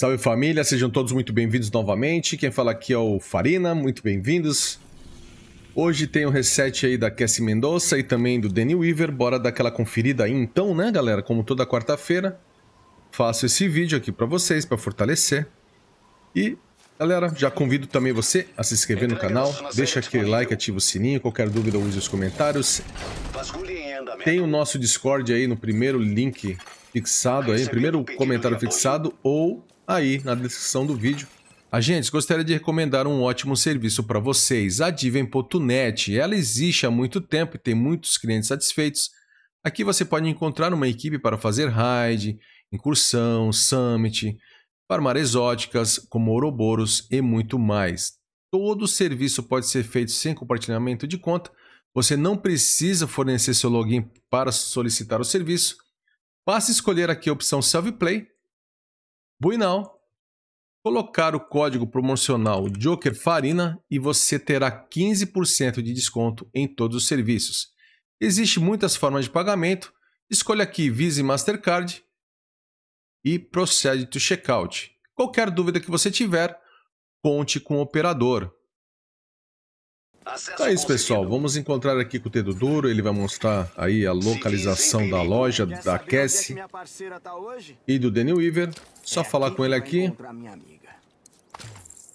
Salve família, sejam todos muito bem-vindos novamente. Quem fala aqui é o Farina, muito bem-vindos. Hoje tem o um reset aí da Cassie Mendonça e também do Danny Weaver. Bora dar aquela conferida aí então, né, galera? Como toda quarta-feira, faço esse vídeo aqui para vocês, para fortalecer. E, galera, já convido também você a se inscrever no canal, deixa aquele like, ativa o sininho, qualquer dúvida use os comentários. Tem o nosso Discord aí no primeiro link fixado aí, primeiro comentário fixado ou aí na descrição do vídeo. Agentes, gostaria de recomendar um ótimo serviço para vocês, a Diven.net. Ela existe há muito tempo e tem muitos clientes satisfeitos. Aqui você pode encontrar uma equipe para fazer raid, incursão, summit, farmar exóticas como Ouroboros e muito mais. Todo o serviço pode ser feito sem compartilhamento de conta. Você não precisa fornecer seu login para solicitar o serviço. Basta escolher aqui a opção Self Play Buinal, colocar o código promocional Joker Farina e você terá 15% de desconto em todos os serviços. Existem muitas formas de pagamento, escolha aqui Visa e Mastercard e procede to checkout. Qualquer dúvida que você tiver, conte com o operador. Tá é isso, pessoal. Vamos encontrar aqui com o Dedo Duro. Ele vai mostrar aí a localização da loja da é Cassie tá e do Danny Weaver. É Só falar com ele aqui.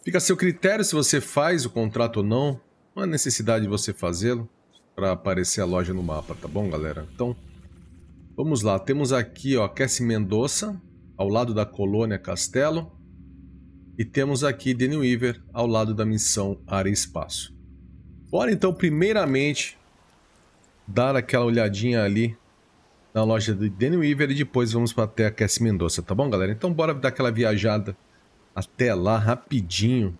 Fica a seu critério se você faz o contrato ou não. Não há necessidade de você fazê-lo para aparecer a loja no mapa, tá bom, galera? Então, vamos lá. Temos aqui, ó, Cassie Mendoza, ao lado da colônia Castelo. E temos aqui Danny Weaver, ao lado da missão Área e Espaço. Bora então, primeiramente, dar aquela olhadinha ali na loja do Danny Weaver e depois vamos para até a Cassie Mendoza, tá bom, galera? Então bora dar aquela viajada até lá rapidinho.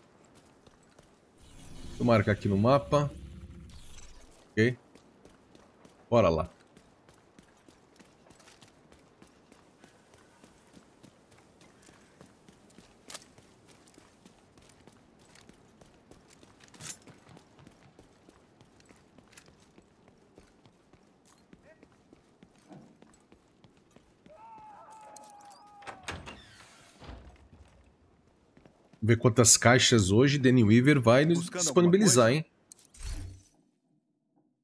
Vou marcar aqui no mapa. Ok. Bora lá. ver quantas caixas hoje Danny Weaver vai nos disponibilizar, hein?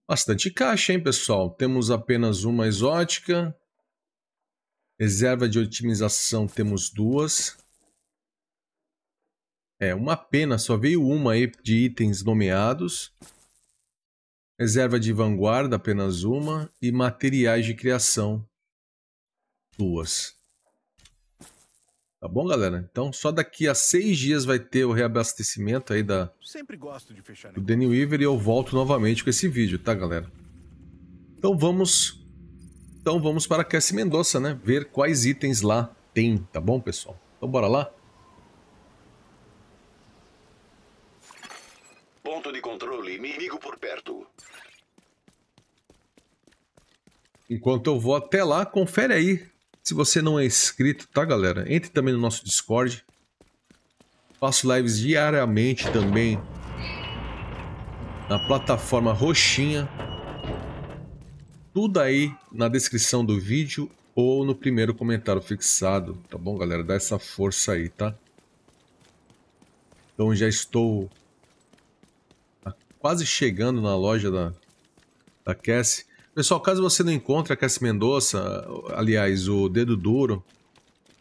Bastante caixa, hein, pessoal? Temos apenas uma exótica. Reserva de otimização temos duas. É, uma pena, só veio uma aí de itens nomeados. Reserva de vanguarda, apenas uma. E materiais de criação, duas. Tá bom, galera? Então só daqui a seis dias vai ter o reabastecimento aí da... Sempre gosto de fechar do Danny Weaver e eu volto novamente com esse vídeo, tá, galera? Então vamos... Então vamos para Cassie Mendoza, né? Ver quais itens lá tem, tá bom, pessoal? Então bora lá? Ponto de controle, inimigo por perto. Enquanto eu vou até lá, confere aí se você não é inscrito, tá, galera? Entre também no nosso Discord. Faço lives diariamente também na plataforma roxinha. Tudo aí na descrição do vídeo ou no primeiro comentário fixado, tá bom, galera? Dá essa força aí, tá? Então já estou quase chegando na loja da, da Cassie. Pessoal, caso você não encontre a Cassi aliás, o Dedo Duro,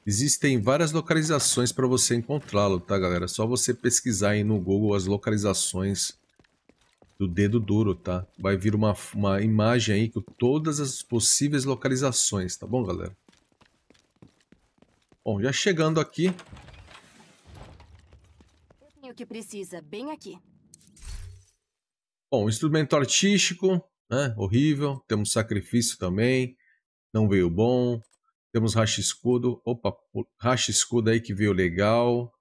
existem várias localizações para você encontrá-lo, tá, galera? É só você pesquisar aí no Google as localizações do Dedo Duro, tá? Vai vir uma, uma imagem aí com todas as possíveis localizações, tá bom, galera? Bom, já chegando aqui... o que precisa, bem aqui. Bom, instrumento artístico, né? horrível. Temos sacrifício também, não veio bom. Temos racha escudo, opa, racha escudo aí que veio legal.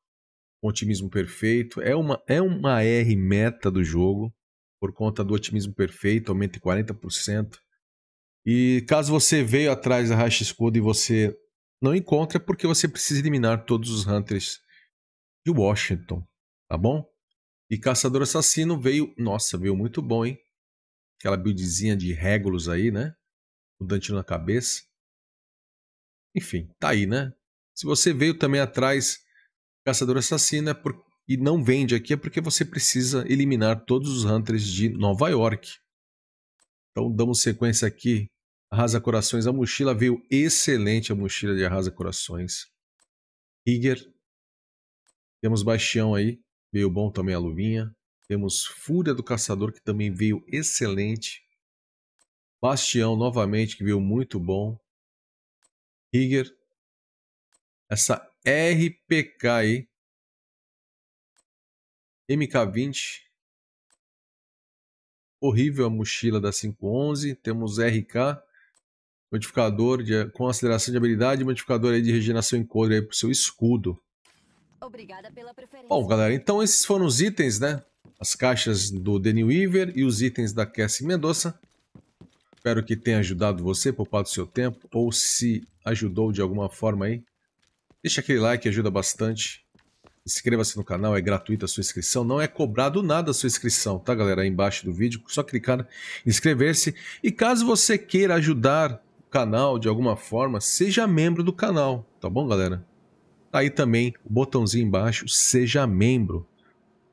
otimismo perfeito. É uma, é uma R meta do jogo, por conta do otimismo perfeito, aumenta em 40%. E caso você veio atrás da racha escudo e você não encontra, é porque você precisa eliminar todos os Hunters de Washington, tá bom? E Caçador Assassino veio. Nossa, veio muito bom, hein? Aquela buildzinha de régulos aí, né? O Dantino na cabeça. Enfim, tá aí, né? Se você veio também atrás Caçador Assassino é por... e não vende aqui, é porque você precisa eliminar todos os Hunters de Nova York. Então damos sequência aqui. Arrasa Corações. A mochila veio excelente, a mochila de Arrasa Corações. Higger. Temos Bastião aí. Veio bom também a luvinha. Temos Fúria do Caçador, que também veio excelente. Bastião, novamente, que veio muito bom. higger Essa RPK aí. MK20. Horrível a mochila da 511. Temos RK. Modificador de, com aceleração de habilidade. Modificador aí de regeneração em couro para o seu escudo. Bom, galera, então esses foram os itens, né? as caixas do The Weaver e os itens da Cassie Mendonça. Espero que tenha ajudado você, poupado seu tempo, ou se ajudou de alguma forma aí. Deixa aquele like, ajuda bastante. Inscreva-se no canal, é gratuita a sua inscrição. Não é cobrado nada a sua inscrição, tá galera? Aí embaixo do vídeo, só clicar em inscrever-se. E caso você queira ajudar o canal de alguma forma, seja membro do canal, tá bom galera? Tá aí também o botãozinho embaixo, seja membro.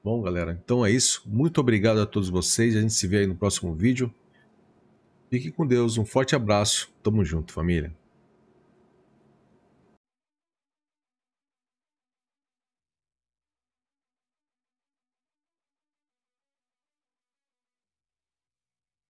Bom, galera, então é isso. Muito obrigado a todos vocês. A gente se vê aí no próximo vídeo. Fique com Deus. Um forte abraço. Tamo junto, família.